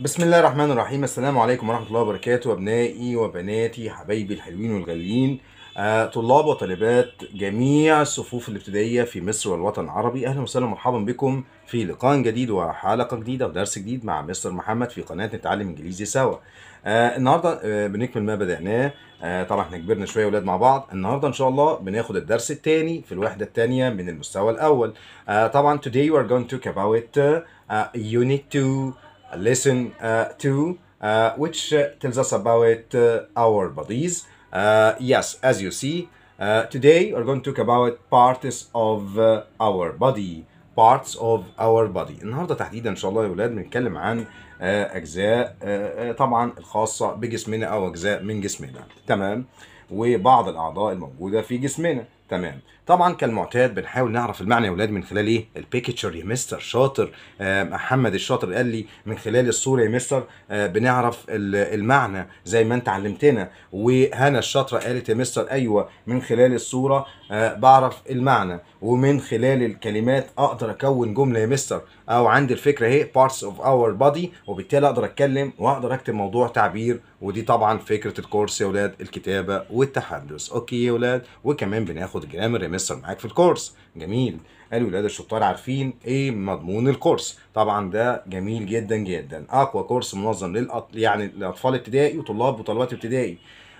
بسم الله الرحمن الرحيم السلام عليكم ورحمة الله وبركاته أبنائي وبناتي حبايبي الحلوين والغاليين آه، طلاب وطالبات جميع الصفوف الابتدائية في مصر والوطن العربي أهلا وسهلا ومرحبا بكم في لقاء جديد وحلقة جديدة ودرس جديد مع مستر محمد في قناة نتعلم إنجليزي سوا آه، النهاردة آه، بنكمل ما بدأناه طبعا احنا كبرنا شوية ولاد مع بعض النهاردة إن شاء الله بناخد الدرس الثاني في الوحدة الثانية من المستوى الأول طبعا today we are going to talk about uh, unit 2 lesson uh, two, uh, which uh, tells us about uh, our bodies. Uh, yes, as you see, today we're going to talk about parts of our body. Parts of our body. النهاردة تحديدا إن شاء الله يا ولاد بنتكلم عن أجزاء طبعا الخاصة بجسمنا أو أجزاء من جسمنا تمام وبعض الأعضاء الموجودة في جسمنا تمام طبعا كالمعتاد بنحاول نعرف المعنى يا اولاد من خلال ايه البيكتشر يا مستر شاطر آه، محمد الشاطر قال لي من خلال الصوره يا مستر آه، بنعرف المعنى زي ما انت علمتنا وهنا الشاطره قالت يا مستر ايوه من خلال الصوره آه، بعرف المعنى ومن خلال الكلمات اقدر اكون جمله يا مستر او عندي الفكره اهي بارتس اوف اور بادي وبالتالي اقدر اتكلم واقدر اكتب موضوع تعبير ودي طبعا فكره الكورس يا ولاد الكتابه والتحدث اوكي يا ولاد وكمان بناخد جرامر يا مستر معاك في الكورس جميل الولاد الشطار عارفين ايه مضمون الكورس طبعا ده جميل جدا جدا اقوى كورس منظم للأط... يعني لاطفال ابتدائي وطلاب وطلبات ابتدائي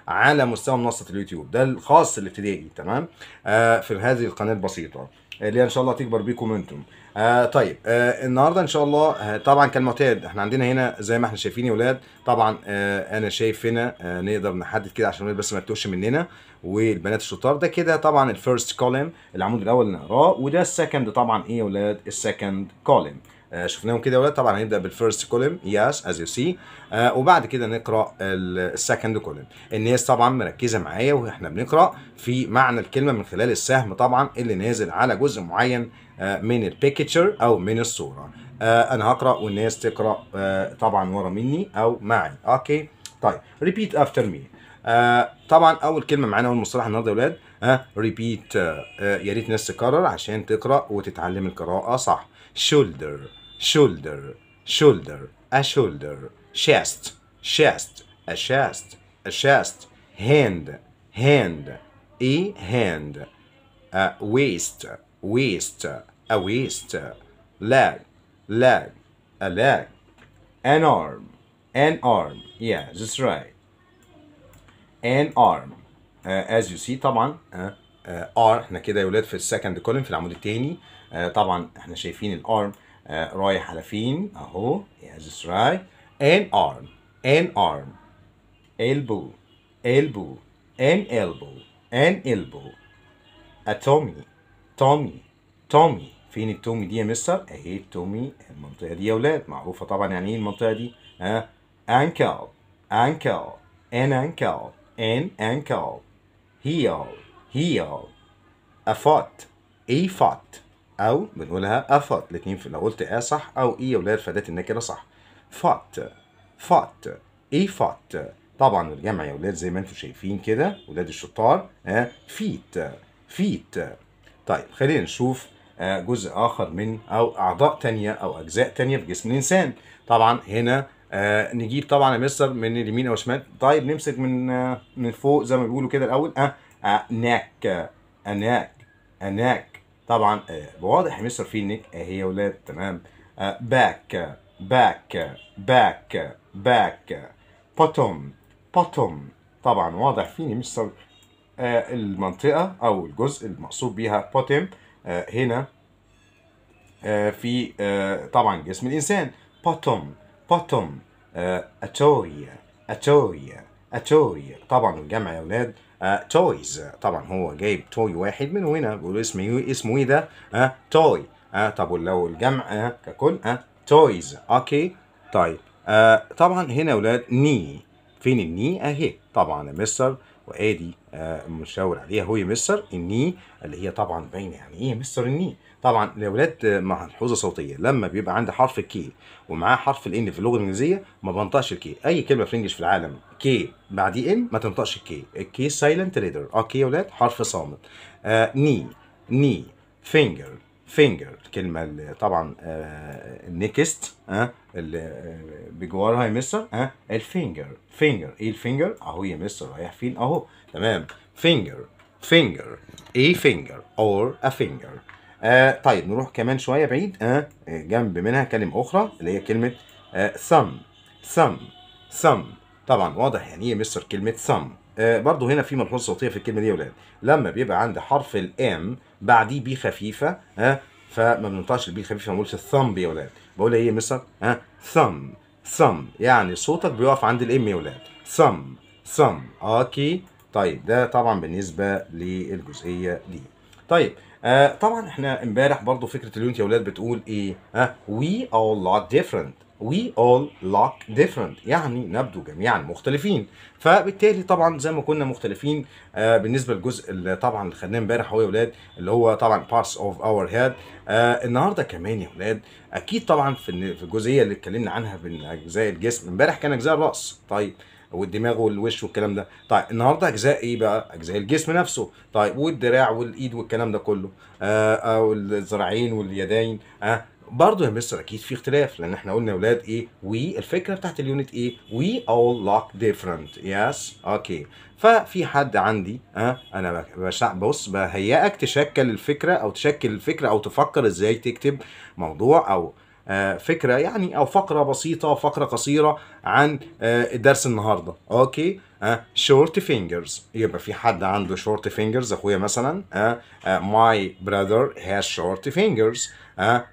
على مستوى منصه اليوتيوب ده الخاص الابتدائي تمام آه في هذه القناه البسيطه اللي آه، هي ان شاء الله تكبر بيكم انتم آه طيب آه النهارده ان شاء الله آه طبعا كالمعتاد احنا عندنا هنا زي ما احنا شايفين يا ولاد طبعا آه انا شايف هنا آه نقدر نحدد كده عشان بس ما تتوهش مننا والبنات الشطار ده كده طبعا الفيرست كولم العمود الاول اللي نقراه وده السكند طبعا ايه يا ولاد السكند كولم آه، شفناهم كده ولا طبعا هنبدا بالفيرست كولم يس از يو سي وبعد كده نقرا السكند كولم الناس طبعا مركزه معايا واحنا بنقرا في معنى الكلمه من خلال السهم طبعا اللي نازل على جزء معين آه، من البيكتشر او من الصوره آه، انا هقرا والناس تقرا طبعا ورا مني او معي اوكي طيب ريبيت افتر مي طبعا اول كلمه معانا اول مصطلح النهارده يا ولاد ها ريبيت يا ريت الناس تكرر عشان تقرا وتتعلم القراءه صح شولدر shoulder, shoulder, a shoulder, chest, chest, a chest, a chest, hand, hand, a hand, a waist, waist, a waist, leg, leg, a leg, an arm, an arm, yeah, that's right, an arm, uh, as you see طبعا uh, uh, r احنا كده يا ولاد في السكند كولم في العمود التاني. uh, طبعا احنا شايفين الارم آه، رايح على فين اهو a stride ان arm ان arm elbow elbow ان elbow ان elbow اتومي تومي تومي فين التومي دي يا مستر اهي التومي المنطقه دي يا ولاد معروفه طبعا يعني ايه المنطقه دي ها ankle ankle an ankle an ankle heel heel a foot a foot او بنقولها افات الاتنين لو قلت ا إيه صح او اي يا ولاد فادات النكره صح فات فات اي فات طبعا الجمع يا ولاد زي ما انتم شايفين كده ولاد الشطار ها فيت فيت طيب خلينا نشوف آه، جزء اخر من او اعضاء تانية او اجزاء تانية في جسم الانسان طبعا هنا آه نجيب طبعا يا مستر من اليمين او الشمال طيب نمسك من آه من فوق زي ما بيقولوا كده الاول آه, آه ناك آه اناك اناك آه، طبعا آه، واضح مستر فينيك آه، هي ولاد تمام باك باك باك باك بوتوم بوتوم طبعا واضح فيني مستر آه، المنطقة أو الجزء المقصود بيها بوتوم هنا في طبعا جسم الإنسان بوتوم بوتوم أتوريا أتوريا أتوريا طبعا الجمع يا ولاد آه، تويز طبعا هو جايب توي واحد من هنا بيقول اسمه إيه؟ اسمه ايه ده آه، توي آه، طب ولو الجمع ككل تويز اوكي طيب طبعا هنا ولاد ني فين الني اهي طبعا مستر وادي مشاور عليها هو مستر الني اللي هي طبعا باينه يعني ايه مستر الني طبعا يا ولاد مع الحوزه الصوتيه لما بيبقى عندي حرف الكي ومعاه حرف الان في اللغه الانجليزيه ما بنطقش الكي اي كلمه في الانجليش في العالم كي بعديه ان ما تنطقش الكي الكي سايلنت ليدر اوكي يا ولاد حرف صامت آه ني ني فينجر فينجر الكلمه اللي طبعا آه نيكست آه اللي آه، بجوارها يا مستر ها آه الفينجر فينجر ايه الفينجر اهو يا مستر رايح فين اهو تمام فينجر فينجر ايه فينجر اور ا فينجر آه طيب نروح كمان شويه بعيد آه،, آه جنب منها كلمه اخرى اللي هي كلمه سم سم سم طبعا واضح يعني ايه مستر كلمه سم آه برضو هنا في ملحوظه صوتيه في الكلمه دي يا ولاد لما بيبقى عند حرف الام بعديه بي خفيفه آه فما بننطقش البي الخفيفه ما بنقولش ثمب يا ولاد بقول ايه يا مستر ها ثم ثم يعني صوتك بيقف عند الام يا ولاد ثم ثم اوكي طيب ده طبعا بالنسبه للجزئيه دي طيب آه طبعا احنا امبارح برضو فكره اليونت يا اولاد بتقول ايه ها وي اول لوك different we all look different يعني نبدو جميعا مختلفين فبالتالي طبعا زي ما كنا مختلفين آه بالنسبه للجزء اللي طبعا اللي خدناه امبارح هو يا اولاد اللي هو طبعا parts of our head آه النهارده كمان يا اولاد اكيد طبعا في الجزئيه اللي اتكلمنا عنها من اجزاء الجسم امبارح كان اجزاء الراس طيب والدماغ والوش والكلام ده طيب النهارده اجزاء ايه بقى اجزاء الجسم نفسه طيب والدراع والايد والكلام ده كله آه او آه، الذراعين واليدين اه برضه يا مستر اكيد في اختلاف لان احنا قلنا يا اولاد ايه وي الفكره بتاعت اليونت ايه وي اول لوك ديفرنت يس اوكي ففي حد عندي ها آه، انا بص بهيئك تشكل الفكره او تشكل الفكره او تفكر ازاي تكتب موضوع او آه، فكره يعني او فقره بسيطه فقره قصيره عن آه، درس النهارده اوكي شورت آه، فينجرز يبقى في حد عنده شورت فينجرز اخويا مثلا ماي براذر هاز شورت فينجرز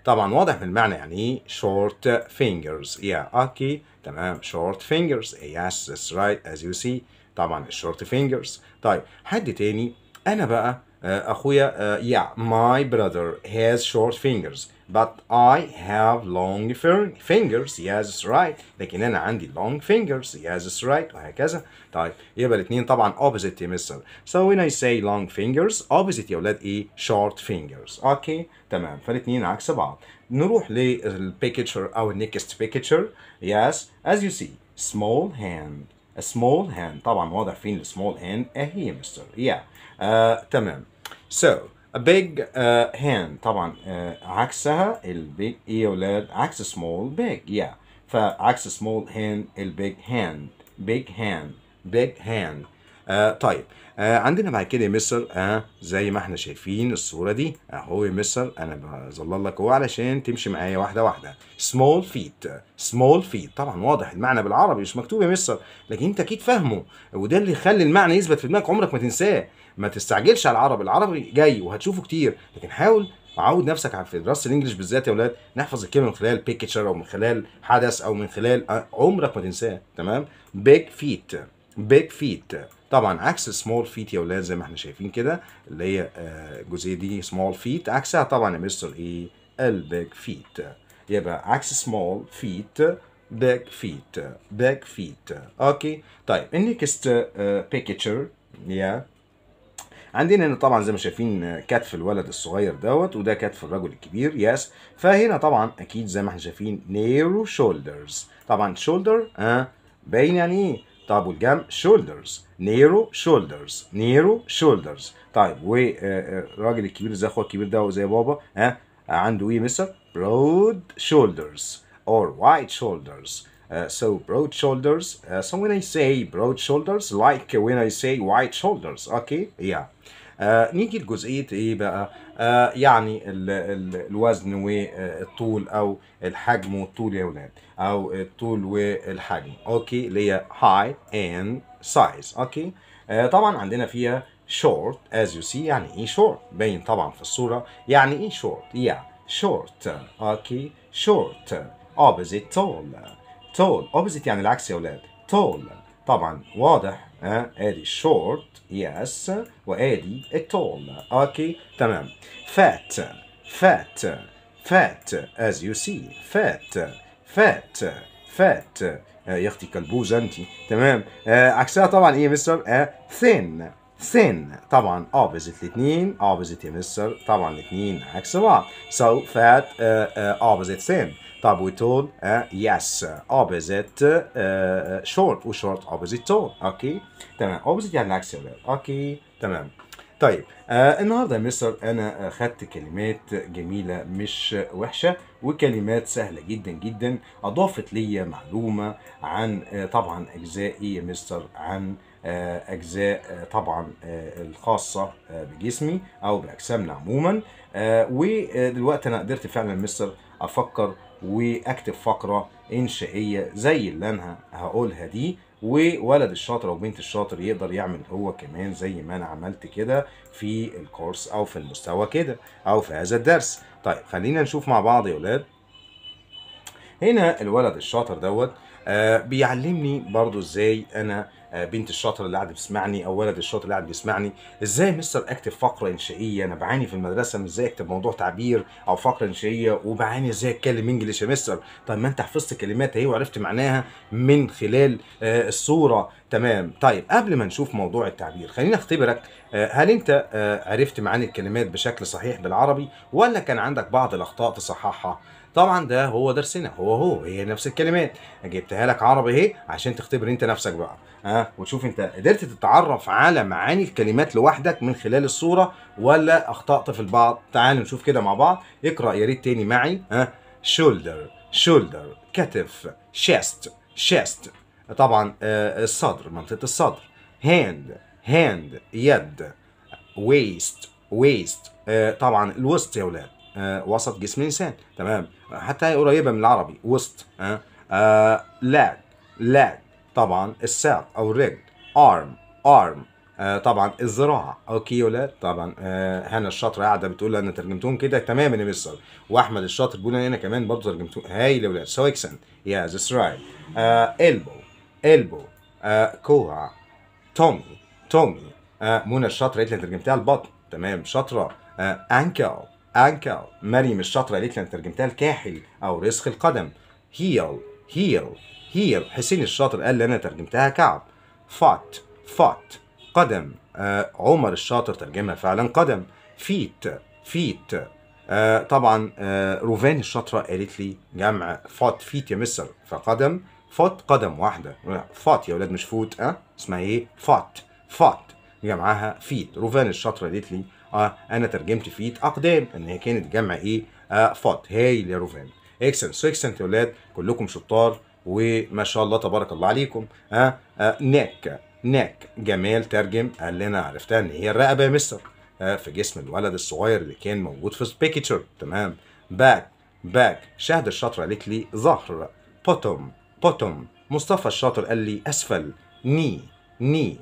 طبعا واضح من المعنى يعني ايه شورت فينجرز يا اوكي تمام شورت فينجرز يس ذس رايت از يو سي طبعا الشورت فينجرز طيب حد تاني انا بقى اخويا يا ماي براذر هاز شورت فينجرز But I have long fingers yes right لكن أنا عندي long fingers yes that's right وهكذا طيب يبقى الاثنين طبعا opposite يمثل So when I say long fingers opposite يا ولاد إيه short fingers أوكي تمام فالاثنين عكس بعض نروح للبيكتشر أو next picture. yes as you see small hand a small hand طبعا واضح فين السمول small اهي يا مستر yeah uh, تمام so big uh, hand طبعا uh, عكسها البيج ايه يا ولاد عكس small big yeah فعكس small hand البيج hand big hand big hand uh, طيب uh, عندنا بعد كده يا مستر آه، زي ما احنا شايفين الصوره دي اهو يا مستر انا بظلل لك هو علشان تمشي معايا واحده واحده سمول فيت سمول فيت طبعا واضح المعنى بالعربي مش مكتوب يا مستر لكن انت اكيد فاهمه وده اللي يخلي المعنى يثبت في دماغك عمرك ما تنساه ما تستعجلش على العربي العربي جاي وهتشوفه كتير لكن حاول عود نفسك في دراسه الانجليش بالذات يا اولاد نحفظ الكلمه من خلال بيكتشر او من خلال حدث او من خلال آه، عمرك ما تنساه تمام بيج فيت بيج فيت طبعا عكس سمول فيت يا اولاد زي ما احنا شايفين كده اللي هي الجزئيه آه، دي سمول فيت عكسها طبعا يا مستر ايه البيج فيت يبقى عكس سمول فيت بيج فيت بيج فيت اوكي طيب النكست آه، بيكتشر يا عندنا هنا طبعا زي ما شايفين كتف الولد الصغير دوت وده كتف الرجل الكبير يس فهنا طبعا اكيد زي ما احنا شايفين نيرو شولدرز طبعا شولدر اه باين يعني ايه طب والجنب شولدرز نيرو شولدرز نيرو شولدرز طيب والراجل آه، آه، الكبير زي اخوه الكبير ده زي بابا ها آه، عنده ايه مستر برود شولدرز اور وايد شولدرز Uh, so broad shoulders. Uh, so when I say broad shoulders, like when I say wide shoulders, okay? Yeah. Uh, نيجي لجزئيه ايه بقى آه يعني الـ الـ الوزن والطول او الحجم والطول يا ولاد او الطول والحجم اوكي اللي هي هاي اند سايز اوكي آه طبعا عندنا فيها شورت از يو سي يعني ايه شورت باين طبعا في الصوره يعني ايه شورت yeah شورت اوكي شورت opposite tall tall opposite يعني العكس يا ولاد tall طبعا واضح ها ادي short yes وادي tall اوكي تمام fat fat fat as you see fat fat fat يا اختي كلبوزه انت تمام آه، عكسها طبعا ايه مستر آه، thin thin طبعا opposite الاثنين opposite يمسر طبعا الاثنين عكس بعض so fat uh, uh, opposite thin طب وتول uh, yes opposite uh, eh, short وshort opposite tall اوكي تمام opposite يعني العكس يا اوكي تمام طيب آه النهارده يا مستر انا اخدت آه، كلمات جميله مش وحشه وكلمات سهله جدا جدا اضافت لي معلومه عن آه طبعا ايه يا مستر عن آه اجزاء آه طبعا آه الخاصه آه، بجسمي او باجسامنا عموما آه، ودلوقتي انا قدرت فعلا مستر افكر واكتب فقره انشائيه زي اللي انا هقولها دي وولد الشاطر او بنت الشاطر يقدر يعمل هو كمان زي ما انا عملت كده في الكورس او في المستوى كده او في هذا الدرس طيب خلينا نشوف مع بعض يا ولاد هنا الولد الشاطر دوت آه بيعلمني برضو ازاي انا آه، بنت الشاطر اللي قاعد بيسمعني او ولد الشاطر اللي قاعد بيسمعني ازاي مستر اكتب فقره انشائيه انا بعاني في المدرسه ازاي اكتب موضوع تعبير او فقره انشائيه وبعاني ازاي اتكلم انجلش يا مستر طب ما انت حفظت كلمات اهي وعرفت معناها من خلال آه، الصوره تمام طيب قبل ما نشوف موضوع التعبير خليني اختبرك آه، هل انت عرفت معاني الكلمات بشكل صحيح بالعربي ولا كان عندك بعض الاخطاء تصححها طبعا ده هو درسنا هو هو هي نفس الكلمات جبتها لك عربي اهي عشان تختبر انت نفسك بقى ها أه؟ وتشوف انت قدرت تتعرف على معاني الكلمات لوحدك من خلال الصوره ولا اخطات في البعض تعال نشوف كده مع بعض اقرا يا ريت تاني معي ها أه؟ شولدر شولدر كتف شيست شيست طبعا الصدر منطقه الصدر هاند هاند يد ويست ويست آه، طبعا الوسط يا ولاد آه، وسط جسم الانسان تمام حتى هي قريبه من العربي وسط ها آه لاج آه، لاج طبعا الساق او الرجل ارم ارم آه طبعا الذراع اوكيولا طبعا آه هنا الشاطره قاعده بتقول انا ترجمتهم كده تماما يا مستر واحمد الشاطر بيقول انا كمان برضه ترجمتهم هايل يا ولاد سو اكسنت يا ذس رايت البو البو كوع تومي تومي آه، منى الشاطره قالت لي ترجمتها البطن تمام شاطره انكل أنكل مريم الشاطرة ليك لأن ترجمتها الكاحل أو رسخ القدم هيل هيل هيل حسين الشاطر قال لي أنا ترجمتها كعب فات فات قدم آه عمر الشاطر ترجمها فعلا قدم فيت فيت آه طبعا آه روفان الشاطرة قالت لي جمع فات فيت يا مصر فقدم فات قدم واحدة فات يا ولاد مش فوت أه اسمها إيه فات فات جمعها فيت روفان الشاطرة قالت لي اه انا ترجمت فيت اقدام ان هي كانت جمع ايه آه هاي لروفان اكسنت سو اكسنت يا ولاد كلكم شطار وما شاء الله تبارك الله عليكم آه آه ناك ناك جمال ترجم اللي انا عرفتها ان هي الرقبه يا مستر آه في جسم الولد الصغير اللي كان موجود في البيكتشر تمام باك باك شهد الشاطره قالت لي ظهر بوتوم بوتوم مصطفى الشاطر قال لي اسفل ني ني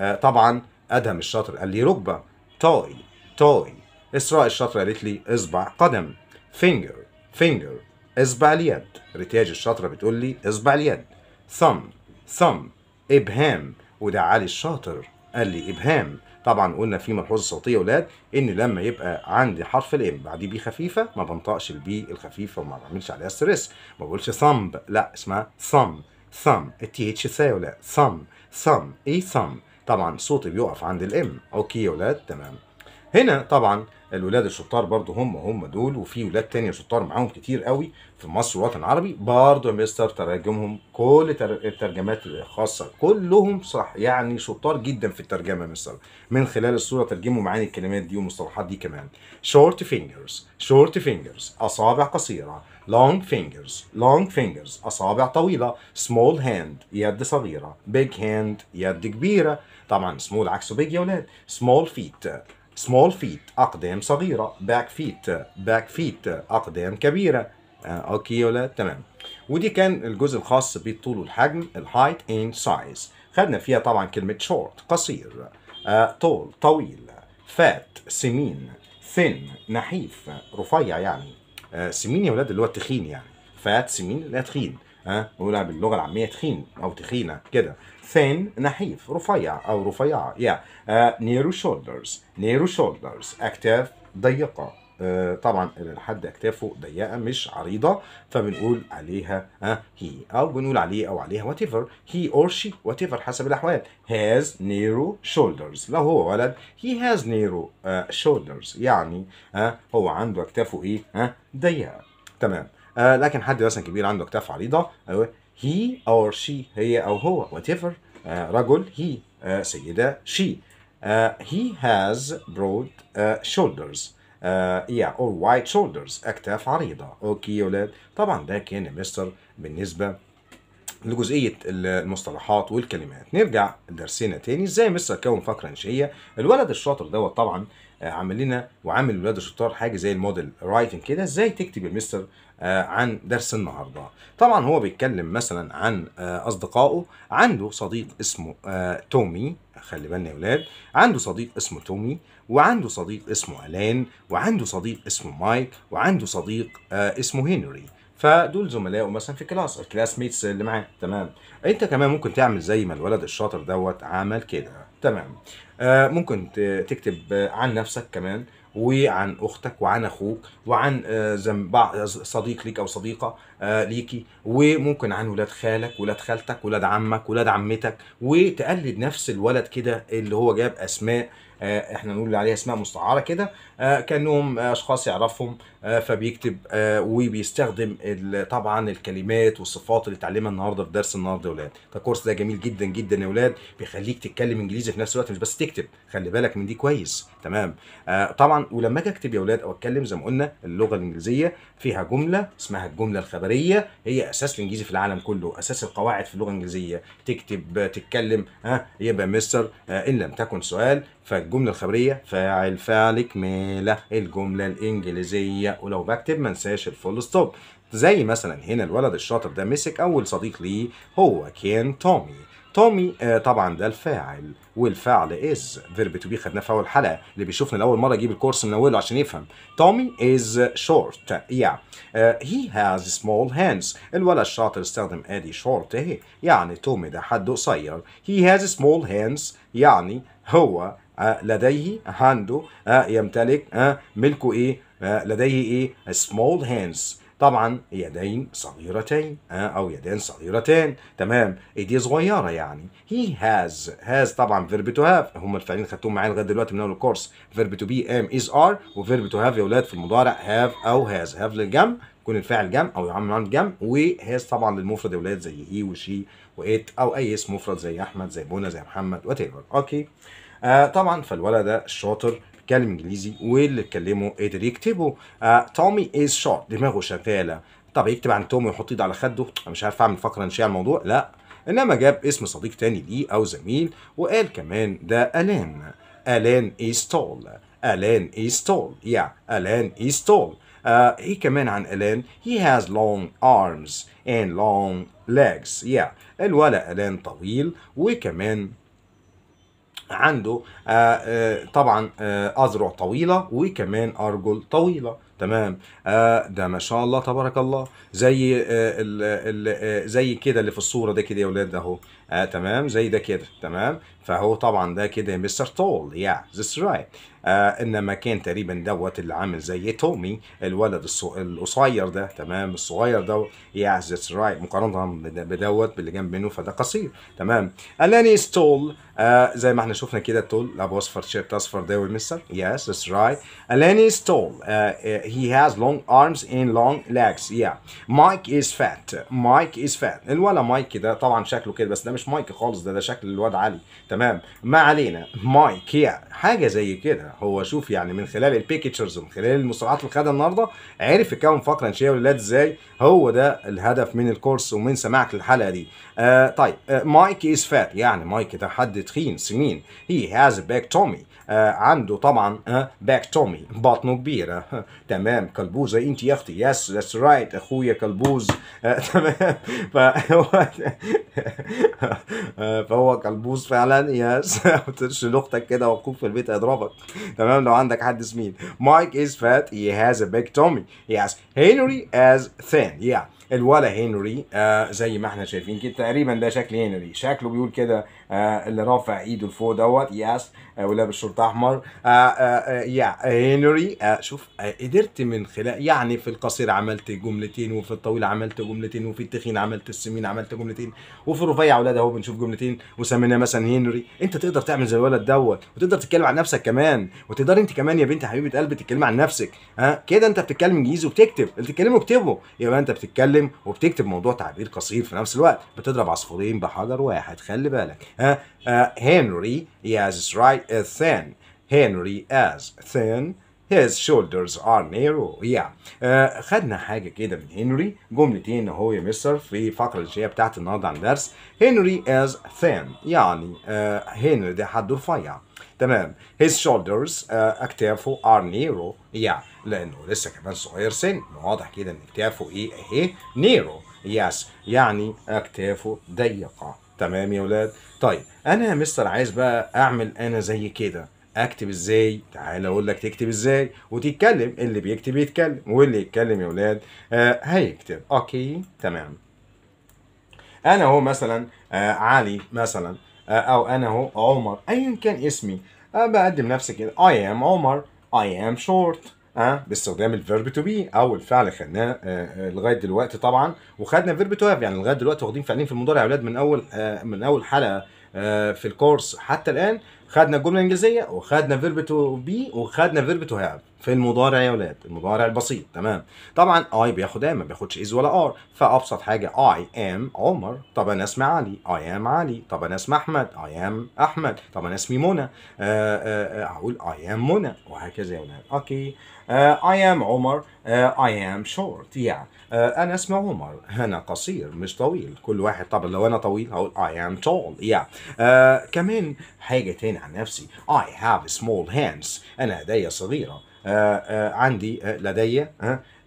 آه طبعا ادهم الشاطر قال لي ركبه تاي توي إسراء الشاطرة قالت لي إصبع قدم فينجر فينجر إصبع اليد رتياج الشاطرة بتقول لي إصبع اليد ثم ثم إبهام وده علي الشاطر قال لي إبهام طبعا قلنا في ملحوظه صوتيه يا ولاد ان لما يبقى عندي حرف الام بعديه بي خفيفه ما بنطقش البي الخفيفه وما بعملش عليها ستريس ما بقولش ثمب لا اسمها ثم ثم التي اتش ثا يا ولاد ثم ثم ايه ثم طبعا صوتي بيقف عند الام اوكي يا ولاد تمام هنا طبعا الولاد الشطار برضه هم هم دول وفي ولاد تانية شطار معاهم كتير قوي في مصر والوطن العربي برضه مستر تراجمهم كل الترجمات الخاصة كلهم صح يعني شطار جدا في الترجمة مستر من خلال الصورة ترجموا معاني الكلمات دي والمصطلحات دي كمان short fingers short fingers أصابع قصيرة long fingers long fingers أصابع طويلة small hand يد صغيرة big hand يد كبيرة طبعا small عكسه big يا ولاد small feet small feet أقدام صغيرة back feet back feet أقدام كبيرة آه، أوكي ولا تمام ودي كان الجزء الخاص بالطول والحجم الهايت and سايز خدنا فيها طبعا كلمة شورت قصير آه، طول طويل فات سمين ثن نحيف رفيع يعني آه، سمين يا ولاد اللي هو التخين يعني فات سمين لا تخين ها أه؟ باللغة العامية تخين أو تخينة كده thin نحيف رفيع أو رفيعة yeah uh, narrow shoulders narrow shoulders أكتاف ضيقة uh, طبعا الحد أكتافه ضيقة مش عريضة فبنقول عليها uh, he أو بنقول عليه أو عليها whatever he or she whatever حسب الأحوال has narrow shoulders لو هو ولد he has narrow uh, shoulders يعني uh, هو عنده أكتافه إيه uh, ضيقة تمام آه لكن حد مثلا كبير عنده اكتاف عريضه he or she هي أو هو وات ايفر آه، رجل هي آه، سيدة she هي آه، he has broad يا shoulders uh, yeah or shoulders أكتاف عريضة أوكي يا ولاد طبعا ده كان مستر بالنسبة لجزئية المصطلحات والكلمات نرجع درسنا تاني ازاي مستر كون فقرة إنشائية الولد الشاطر دوت طبعا آه، عمل لنا وعامل ولاد الشطار حاجه زي الموديل رايتنج كده ازاي تكتب المستر آه، عن درس النهارده طبعا هو بيتكلم مثلا عن آه، اصدقائه عنده صديق اسمه تومي خلي بالنا يا ولاد عنده صديق اسمه تومي وعنده صديق اسمه الان وعنده صديق اسمه مايك وعنده صديق اسمه هنري فدول زملائه مثلا في كلاس الكلاس ميتس اللي معاه تمام انت كمان ممكن تعمل زي ما الولد الشاطر دوت عمل كده تمام آه ممكن تكتب عن نفسك كمان وعن اختك وعن اخوك وعن آه، صديق ليك او صديقه آه، ليكي وممكن عن ولاد خالك ولاد خالتك ولاد عمك ولاد عمتك وتقلد نفس الولد كده اللي هو جاب اسماء آه، احنا نقول عليها اسماء مستعاره كده آه، كانهم اشخاص يعرفهم آه، فبيكتب وبيستخدم طبعا الكلمات والصفات اللي اتعلمها النهارده في درس النهارده يا اولاد فالكورس ده جميل جدا جدا يا اولاد بيخليك تتكلم انجليزي في نفس الوقت مش بس تكتب خلي بالك من دي كويس تمام آه طبعا ولما اجي اكتب يا اولاد او اتكلم زي ما قلنا اللغه الانجليزيه فيها جمله اسمها الجمله الخبريه هي اساس الانجليزي في العالم كله اساس القواعد في اللغه الانجليزيه تكتب تتكلم ها آه يبقى مستر آه ان لم تكن سؤال فالجمله الخبريه فاعل فعل اكمله الجمله الانجليزيه ولو بكتب ما انساش الفول ستوب زي مثلا هنا الولد الشاطر ده مسك اول صديق ليه هو كان تومي تومي آه طبعا ده الفاعل والفعل از فيرب تو بي خدناه في اول حلقه اللي بيشوفنا لاول مره يجيب الكورس من اوله عشان يفهم تومي از شورت يا هي هاز سمول هاندز الولد الشاطر استخدم ادي شورت اهي يعني تومي ده حد قصير هي هاز سمول هاندز يعني هو آه لديه عنده آه يمتلك آه ملكه ايه آه لديه ايه سمول هاندز طبعا يدين صغيرتين آه، او يدين صغيرتين تمام ايدي صغيره يعني هي هاز هاز طبعا فيرب تو هاف هم الفعلين خدتهم معايا لغايه دلوقتي من اول الكورس فيرب تو بي ام از ار وفيرب تو هاف يا ولاد في المضارع هاف او هاز هاف للجم يكون الفاعل جم او يعمل عن جم وهاز طبعا للمفرد يا ولاد زي هي وشي وات او اي اسم مفرد زي احمد زي منى زي محمد وات اوكي آه طبعا فالولد ده الشاطر بيتكلم انجليزي واللي اتكلمه قدر يكتبه تومي از شورت دماغه شغاله طب يكتب عن تومي ويحط ايده على خده انا مش عارف اعمل فقره انشائيه على الموضوع لا انما جاب اسم صديق تاني ليه او زميل وقال كمان ده الان الان از تول الان از تول يا الان از آه، تول ايه كمان عن الان he has long arms and long legs yeah الولد الان طويل وكمان عنده آه، آه، طبعا آه، اذرع طويله وكمان ارجل طويله تمام ده ما شاء الله تبارك الله زي زي كده اللي في الصوره ده كده يا ولاد اهو تمام زي ده كده تمام فهو طبعا ده كده مستر تول يا ذس رايت انما كان تقريبا دوت اللي عامل زي تومي الولد القصير ده تمام الصغير دوت يا ذس رايت مقارنه بدوت باللي جنب منه فده قصير تمام الاني ستول آه، زي ما احنا شفنا كده تول لاب اصفر شيرت اصفر ده ومستر يا ذس رايت الاني ستول هي هاز لونج ارمز اند لونج ليجز يا مايك از فات مايك از فات الولد مايك ده طبعا شكله كده بس ده مش مايك خالص ده ده شكل الواد علي تمام تمام ما علينا ماي كيا حاجه زي كده هو شوف يعني من خلال البيكتشرز ومن خلال المصارعات اللي خدها النهارده عرف يكون فقره انشائيه للولاد ازاي هو ده الهدف من الكورس ومن سماعك للحلقه دي آه طيب آه مايك از فات يعني مايك ده حد تخين سمين هي هاز باك تومي آه، عنده طبعا باك آه، تومي بطنه كبيره آه، تمام كلبوز انت يا اختي يس ذاتس رايت اخويا كلبوز تمام فهو فهو كلبوز فعلا يس ترشي لاختك كده وقوف في البيت هيضربك تمام لو عندك حد سمين مايك از فات هي هاز ا باك تومي يس هنري از ثين يا الولا هنري آه زي ما احنا شايفين كده تقريبا ده شكل هنري شكله بيقول كده آه اللي رافع ايده لفوق دوت ياس آه ولابس شورت احمر آه آه, آه، يا آه، هنري آه شوف آه قدرت من خلال يعني في القصير عملت جملتين وفي الطويل عملت جملتين وفي التخين عملت السمين عملت جملتين وفي الرفيع اولاد اهو بنشوف جملتين وسميناه مثلا هنري انت تقدر تعمل زي الولد دوت وتقدر تتكلم عن نفسك كمان وتقدر انت كمان يا بنت حبيبه قلبي تتكلمي عن نفسك ها آه كده انت بتتكلم انجليزي وبتكتب اللي بتتكلمه اكتبه يبقى انت بتتكلم بتتكلم وبتكتب موضوع تعبير قصير في نفس الوقت بتضرب عصفورين بحجر واحد خلي بالك ها آه، هنري از right ثين هنري از ثين His shoulders are narrow yeah آه، خدنا حاجة كده من هنري جملتين اهو يا مستر في الفقرة الشيء بتاعت النهاردة عن درس هنري از thin يعني آه، هنري ده حد رفيع تمام His shoulders أكتافه are narrow yeah لانه لسه كمان صغير سن واضح كده ان اكتافه ايه اهي نيرو يس يعني اكتافه ضيقه تمام يا ولاد طيب انا يا مستر عايز بقى اعمل انا زي كده اكتب ازاي تعال اقول لك تكتب ازاي وتتكلم اللي بيكتب يتكلم واللي يتكلم يا ولاد آه هيكتب اوكي تمام انا هو مثلا آه علي مثلا آه او انا هو عمر ايا كان اسمي آه بقدم نفسي كده اي ام عمر اي ام شورت اه باستخدام الفيرب تو بي او الفعل خدناه آه، آه، لغايه دلوقتي طبعا وخدنا فيرب تو هاف يعني لغايه دلوقتي واخدين فعلين في المضارع يا اولاد من اول آه، من اول حلقه في الكورس حتى الان خدنا الجمله الانجليزيه وخدنا فيرب تو بي وخدنا فيرب تو هاف في المضارع يا اولاد المضارع البسيط تمام طبعا اي بياخد ام ما بياخدش از ولا ار فابسط حاجه اي ام عمر طب انا اسمي علي اي ام علي طب انا اسمي احمد اي ام احمد طب انا اسمي منى هقول اي ام منى وهكذا يا اولاد اوكي آه، I am عمر آه، I am short uh, أنا اسمي عمر أنا قصير مش طويل كل واحد طب لو أنا طويل هقول I am tall يعني كمان حاجة تاني عن نفسي I have small hands أنا إيديا صغيرة عندي لدي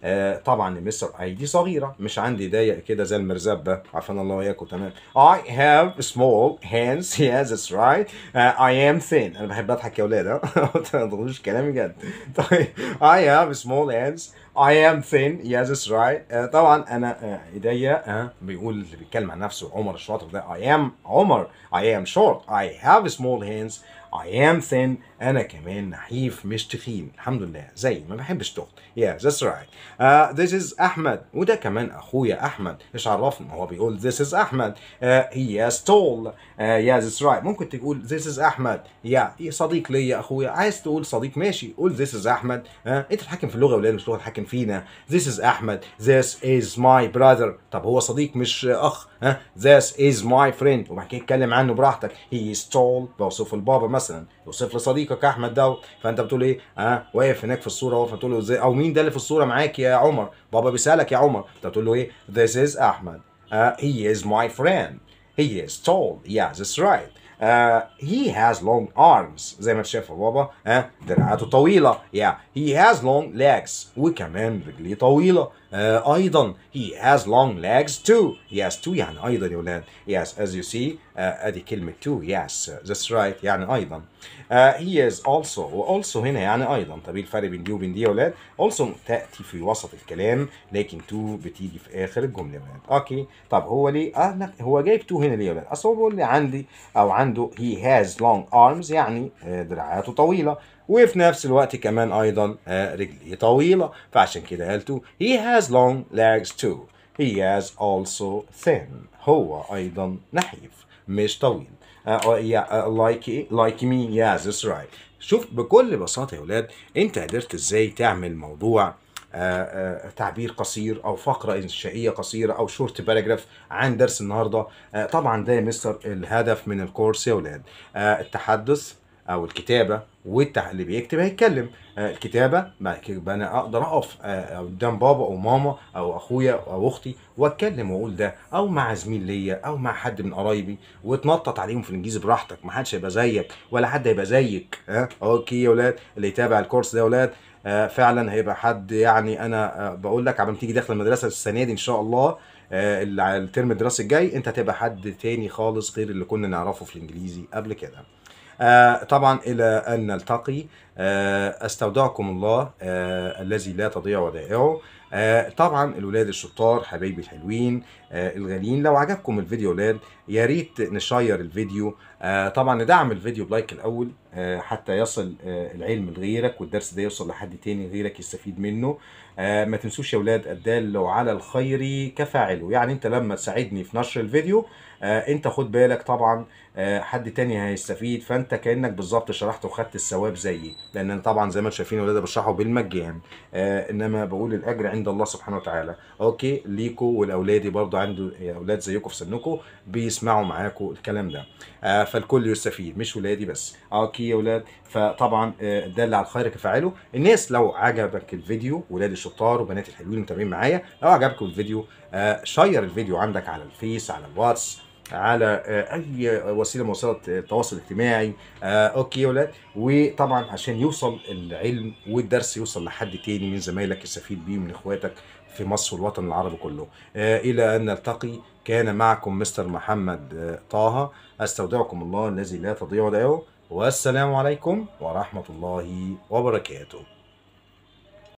آه، طبعا مستر اي دي صغيره مش عندي ضيق كده زي المرزبه عفانا الله وياكم تمام I have small hands yes that's right uh, I am thin انا بحب اضحك يا اولاد ها ما تاخدوش كلامي جد طيب I have small hands I am thin yes that's right uh, طبعا انا ايديا uh, بيقول اللي بيتكلم عن نفسه عمر الشاطر ده I am عمر I am short I have small hands I am thin أنا كمان نحيف مش تخين الحمد لله زي ما بحبش تخن Yeah that's right uh, This is أحمد وده كمان أخويا أحمد إيش عرفنا هو بيقول This is أحمد uh, He is tall uh, Yeah that's right ممكن تقول This is أحمد Yeah صديق ليا أخويا عايز تقول صديق ماشي قول This is أحمد uh, أنت الحاكم في اللغة ولا مش اللغة الحاكم فينا This is أحمد This is my brother طب هو صديق مش أخ uh, This is my friend وبعد كده اتكلم عنه براحتك He is tall بوصف البابا مثلا مثلا يوصف لصديقك احمد ده فانت بتقول ايه اه واقف هناك في الصوره واقف فتقول له ازاي او مين ده اللي في الصوره معاك يا عمر بابا بيسالك يا عمر بتقول له ايه this is احمد uh, he is my friend he is tall yeah that's right Uh, he has long arms زي ما شايف بابا ها آه، دراعاته طويلة yeah he has long legs وكمان رجليه طويلة آه، ايضا he has long legs too yes too يعني ايضا يا ولاد yes as you see ادي آه، كلمه too yes that's right يعني ايضا آه، he is also also هنا يعني ايضا طب ايه الفرق بين دي وبين دي يا ولاد also تاتي في وسط الكلام لكن too بتيجي في اخر الجمله يا ولاد اوكي طب هو ليه آه هو جايب too هنا ليه يا ولاد اصل هو بيقول لي عندي او عنده he has long arms يعني دراعاته طويله وفي نفس الوقت كمان ايضا آه، رجليه طويله فعشان كده قالته he has long legs too he has also thin هو ايضا نحيف مش طويل لايك آه، آه، yeah, uh, like like me yes that's right شوف بكل بساطه يا ولاد انت قدرت ازاي تعمل موضوع تعبير قصير او فقره انشائيه قصيره او شورت باراجراف عن درس النهارده طبعا ده يا مستر الهدف من الكورس يا ولاد التحدث او الكتابه والت اللي بيكتب هيتكلم آه الكتابه انا اقدر اقف آه، قدام آه بابا او ماما او اخويا او اختي واتكلم واقول ده او مع زميل ليا او مع حد من قرايبي واتنطط عليهم في الانجليزي براحتك ما حدش هيبقى زيك ولا حد هيبقى زيك ها آه؟ اوكي يا ولاد اللي يتابع الكورس ده يا ولاد آه فعلا هيبقى حد يعني انا آه بقول لك عبال ما تيجي داخل المدرسه السنه دي ان شاء الله آه الترم الدراسي الجاي انت هتبقى حد تاني خالص غير اللي كنا نعرفه في الانجليزي قبل كده آه، طبعا إلى أن نلتقي آه، استودعكم الله آه، الذي لا تضيع ودائعه طبعا الولاد الشطار حبايبي الحلوين الغاليين لو عجبكم الفيديو ولاد يا ريت نشير الفيديو طبعا ندعم الفيديو بلايك الاول حتى يصل العلم لغيرك والدرس ده يوصل لحد تاني غيرك يستفيد منه ما تنسوش يا ولاد الدال على الخير كفاعله يعني انت لما تساعدني في نشر الفيديو آه، انت خد بالك طبعا آه، حد تاني هيستفيد فانت كانك بالظبط شرحت وخدت الثواب زيي لان انا طبعا زي ما انتم شايفين ولاد بشرحه بالمجان آه، انما بقول الاجر عند الله سبحانه وتعالى اوكي ليكو ولاولادي برضه عنده اولاد زيكم في سنكم بيسمعوا معاكم الكلام ده فالكل يستفيد مش ولادي بس اوكي يا ولاد فطبعا ده اللي على الخير كفاعله الناس لو عجبك الفيديو ولاد الشطار وبنات الحلوين متابعين معايا لو عجبكم الفيديو شير الفيديو عندك على الفيس على الواتس على آه، اي وسيله من وسائل التواصل الاجتماعي آه، اوكي يا ولاد وطبعا عشان يوصل العلم والدرس يوصل لحد تاني من زمايلك يستفيد بيه من اخواتك في مصر والوطن العربي كله آه، الى ان نلتقي كان معكم مستر محمد طه استودعكم الله الذي لا تضيع دعوه والسلام عليكم ورحمه الله وبركاته